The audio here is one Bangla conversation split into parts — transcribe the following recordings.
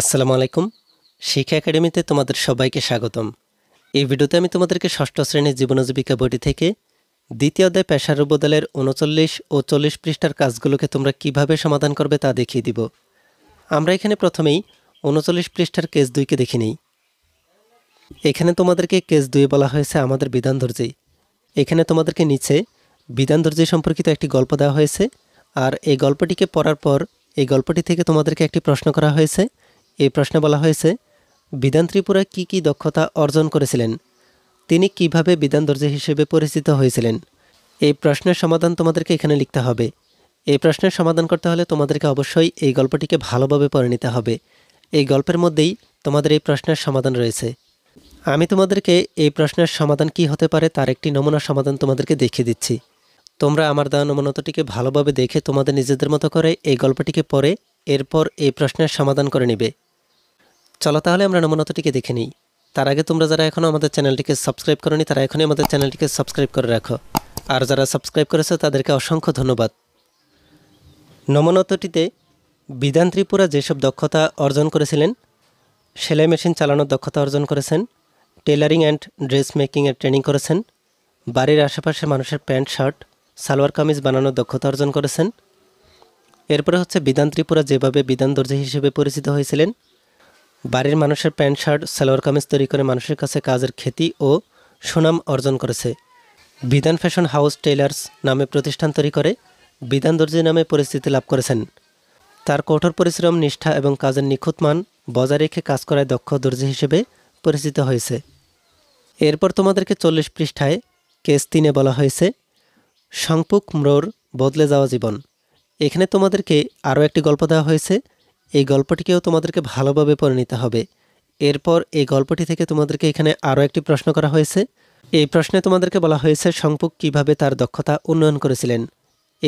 আসসালামু আলাইকুম শিক্ষা একাডেমিতে তোমাদের সবাইকে স্বাগতম এই ভিডিওতে আমি তোমাদেরকে ষষ্ঠ শ্রেণীর জীবনজীবিকা বইটি থেকে দ্বিতীয় অধ্যায় পেশার উপদলের উনচল্লিশ ও চল্লিশ পৃষ্ঠার কাজগুলোকে তোমরা কিভাবে সমাধান করবে তা দেখিয়ে দিব আমরা এখানে প্রথমেই উনচল্লিশ পৃষ্ঠার কেস দুইকে দেখে নিই এখানে তোমাদেরকে কেস দুই বলা হয়েছে আমাদের বিধান ধৈর্যী এখানে তোমাদেরকে নিচে বিধান ধৈর্যী সম্পর্কিত একটি গল্প দেওয়া হয়েছে আর এই গল্পটিকে পড়ার পর এই গল্পটি থেকে তোমাদেরকে একটি প্রশ্ন করা হয়েছে এই প্রশ্নে বলা হয়েছে বিধান ত্রিপুরা কী কী দক্ষতা অর্জন করেছিলেন তিনি কিভাবে বিধান দর্জা হিসেবে পরিচিত হয়েছিলেন এই প্রশ্নের সমাধান তোমাদেরকে এখানে লিখতে হবে এই প্রশ্নের সমাধান করতে হলে তোমাদেরকে অবশ্যই এই গল্পটিকে ভালোভাবে পড়ে নিতে হবে এই গল্পের মধ্যেই তোমাদের এই প্রশ্নের সমাধান রয়েছে আমি তোমাদেরকে এই প্রশ্নের সমাধান কি হতে পারে তার একটি নমুনা সমাধান তোমাদেরকে দেখিয়ে দিচ্ছি তোমরা আমার দেওয়া নমুনাটিকে ভালোভাবে দেখে তোমাদের নিজেদের মতো করে এই গল্পটিকে পড়ে এরপর এই প্রশ্নের সমাধান করে নেবে চলো তাহলে আমরা নমুনাতটিকে দেখে নিই তার আগে তোমরা যারা এখনও আমাদের চ্যানেলটিকে সাবস্ক্রাইব করনি তারা এখনই আমাদের চ্যানেলটিকে সাবস্ক্রাইব করে রাখো আর যারা সাবস্ক্রাইব করেছে তাদেরকে অসংখ্য ধন্যবাদ নমনতটিতে বিধান ত্রিপুরা যেসব দক্ষতা অর্জন করেছিলেন সেলাই মেশিন চালানোর দক্ষতা অর্জন করেছেন টেলারিং অ্যান্ড ড্রেস মেকিংয়ের ট্রেনিং করেছেন বাড়ির আশেপাশে মানুষের প্যান্ট শার্ট সালোয়ার কামিজ বানানোর দক্ষতা অর্জন করেছেন এরপরে হচ্ছে বিধান ত্রিপুরা যেভাবে বিধান দর্জি হিসেবে পরিচিত হয়েছিলেন বাড়ির মানুষের প্যান্ট শার্ট সালোয়ার কামিজ তৈরি করে মানুষের কাছে কাজের খ্যাতি ও সুনাম অর্জন করেছে বিধান ফ্যাশন হাউস টেইলার্স নামে প্রতিষ্ঠান তৈরি করে বিধান দর্জি নামে পরিস্থিতি লাভ করেছেন তার কঠোর পরিশ্রম নিষ্ঠা এবং কাজের নিখুঁত মান বজায় রেখে কাজ করায় দক্ষ দর্জি হিসেবে পরিচিত হয়েছে এরপর তোমাদেরকে চল্লিশ পৃষ্ঠায় কেস তিনে বলা হয়েছে সংপুক মোর বদলে যাওয়া জীবন এখানে তোমাদেরকে আরও একটি গল্প দেওয়া হয়েছে এই গল্পটিকেও তোমাদেরকে ভালোভাবে পড়ে নিতে হবে এরপর এই গল্পটি থেকে তোমাদেরকে এখানে আরও একটি প্রশ্ন করা হয়েছে এই প্রশ্নে তোমাদেরকে বলা হয়েছে শংপুক কিভাবে তার দক্ষতা উন্নয়ন করেছিলেন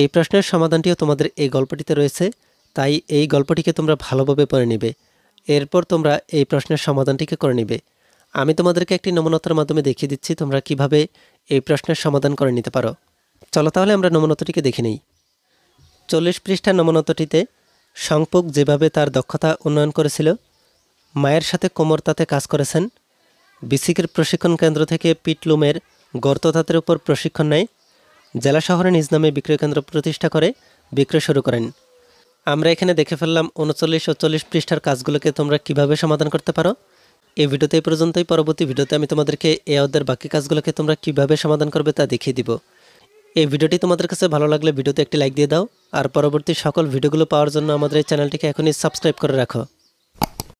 এই প্রশ্নের সমাধানটিও তোমাদের এই গল্পটিতে রয়েছে তাই এই গল্পটিকে তোমরা ভালোভাবে পড়ে নিবে এরপর তোমরা এই প্রশ্নের সমাধানটিকে করে নিবে আমি তোমাদেরকে একটি নমুনতার মাধ্যমে দেখিয়ে দিচ্ছি তোমরা কিভাবে এই প্রশ্নের সমাধান করে নিতে পারো চলো তাহলে আমরা নমুনতটিকে দেখে নিই চল্লিশ পৃষ্ঠা নমুনতটিতে সংপুক যেভাবে তার দক্ষতা উন্নয়ন করেছিল মায়ের সাথে কোমর তাতে কাজ করেছেন বিসিকের প্রশিক্ষণ কেন্দ্র থেকে পিটলুমের গর্ততাঁতের উপর প্রশিক্ষণ নেয় জেলা শহরে নিজ নামে বিক্রয় কেন্দ্র প্রতিষ্ঠা করে বিক্রয় শুরু করেন আমরা এখানে দেখে ফেললাম উনচল্লিশ ও চল্লিশ পৃষ্ঠার কাজগুলোকে তোমরা কিভাবে সমাধান করতে পারো এই ভিডিওতে এই পর্যন্তই পরবর্তী ভিডিওতে আমি তোমাদেরকে এ অধ্যায়ের বাকি কাজগুলোকে তোমরা কিভাবে সমাধান করবে তা দেখিয়ে দিব এই ভিডিওটি তোমাদের কাছে ভালো লাগলে ভিডিওতে একটি লাইক দিয়ে দাও আর পরবর্তী সকল ভিডিওগুলো পাওয়ার জন্য আমাদের এই চ্যানেলটিকে এখনই সাবস্ক্রাইব করে রাখো